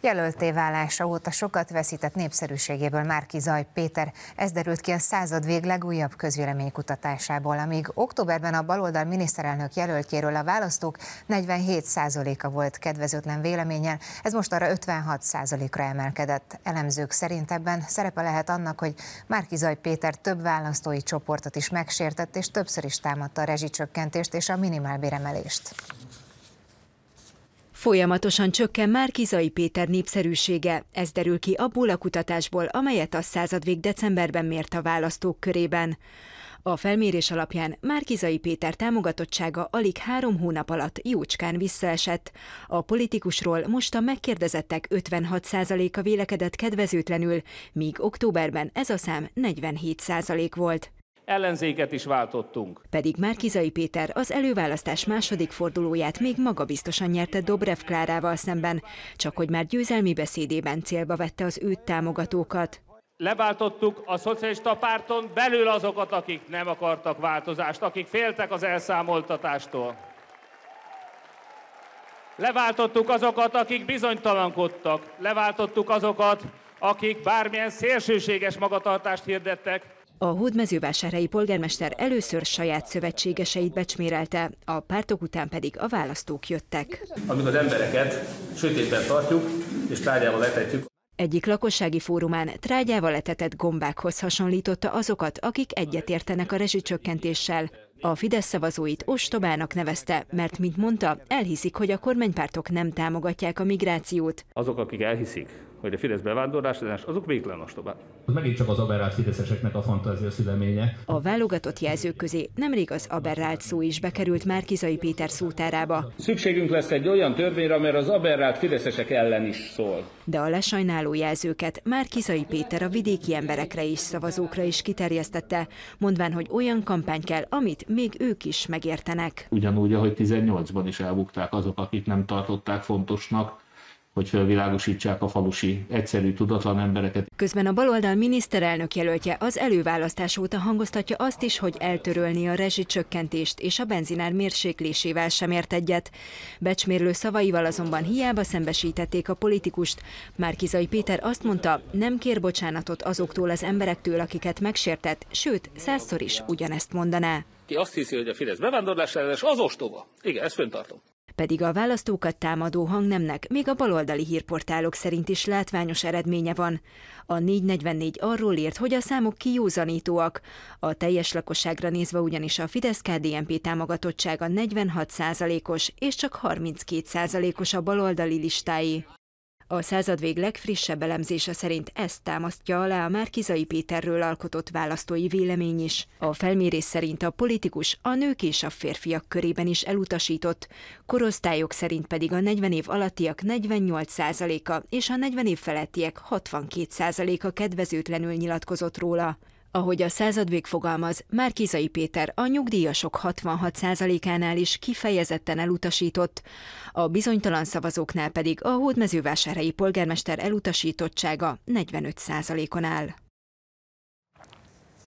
Jelölté válása óta sokat veszített népszerűségéből Márki Zaj Péter. Ez derült ki a század vég legújabb közvéleménykutatásából, amíg októberben a baloldal miniszterelnök jelöltjéről a választók 47%-a volt kedvezőtlen véleményen, ez most arra 56%-ra emelkedett. Elemzők szerint ebben szerepe lehet annak, hogy Márki Zaj Péter több választói csoportot is megsértett, és többször is támadta a rezsicsökkentést és a minimálbéremelést. Folyamatosan csökken már Kizai Péter népszerűsége, ez derül ki abból a kutatásból, amelyet a századvég decemberben mért a választók körében. A felmérés alapján Márkizai Péter támogatottsága alig három hónap alatt jócskán visszaesett. A politikusról most a megkérdezettek 56%-a vélekedett kedvezőtlenül, míg októberben ez a szám 47% volt ellenzéket is váltottunk. Pedig Márkizai Péter az előválasztás második fordulóját még magabiztosan nyerte Dobrev Klárával szemben, csak hogy már győzelmi beszédében célba vette az őt támogatókat. Leváltottuk a szocialista párton belül azokat, akik nem akartak változást, akik féltek az elszámoltatástól. Leváltottuk azokat, akik bizonytalankodtak. Leváltottuk azokat, akik bármilyen szélsőséges magatartást hirdettek, a Hód polgármester először saját szövetségeseit becsmérelte, a pártok után pedig a választók jöttek. Amíg az embereket sötétben tartjuk és tárgyával letetjük. Egyik lakossági fórumán trágyával letetett gombákhoz hasonlította azokat, akik egyetértenek a rezsicsökkentéssel. A Fidesz szavazóit ostobának nevezte, mert, mint mondta, elhiszik, hogy a kormánypártok nem támogatják a migrációt. Azok, akik elhiszik, hogy a Fidesz bevándorlás azok végtelen ostobák. Megint csak az aberrált fideszeseknek a fantázia szüleménye. A válogatott jelzők közé nemrég az aberrált szó is bekerült Márkizai Péter szótárába. Szükségünk lesz egy olyan törvényre, amely az aberrált fideszesek ellen is szól. De a lesajnáló jelzőket már Kizai Péter a vidéki emberekre és szavazókra is kiterjesztette, mondván, hogy olyan kampány kell, amit még ők is megértenek. Ugyanúgy, ahogy 18-ban is elbukták azok, akik nem tartották fontosnak, hogy felvilágosítsák a falusi egyszerű, tudatlan embereket. Közben a baloldal miniszterelnök jelöltje az előválasztás óta hangoztatja azt is, hogy eltörölni a rezsicsökkentést és a benzinár mérséklésével sem ért egyet. Becsmérlő szavaival azonban hiába szembesítették a politikust. Márkizai Péter azt mondta, nem kér bocsánatot azoktól az emberektől, akiket megsértett, sőt, százszor is ugyanezt mondaná. Ki azt hiszi, hogy a Fidesz bevándorlás ellenes, az ostoba. Igen, ezt föntartom pedig a választókat támadó hangnemnek még a baloldali hírportálok szerint is látványos eredménye van. A 444 arról írt, hogy a számok kiúzanítóak. A teljes lakosságra nézve ugyanis a fidesz KDMP támogatottsága 46 os és csak 32 os a baloldali listái. A századvég legfrissebb elemzése szerint ezt támasztja alá a Márkizai Péterről alkotott választói vélemény is. A felmérés szerint a politikus a nők és a férfiak körében is elutasított, korosztályok szerint pedig a 40 év alattiak 48%-a és a 40 év felettiek 62%-a kedvezőtlenül nyilatkozott róla. Ahogy a századvég fogalmaz, már Kizai Péter a nyugdíjasok 66%-ánál is kifejezetten elutasított, a bizonytalan szavazóknál pedig a hódmezővásárhelyi polgármester elutasítottsága 45%-on áll.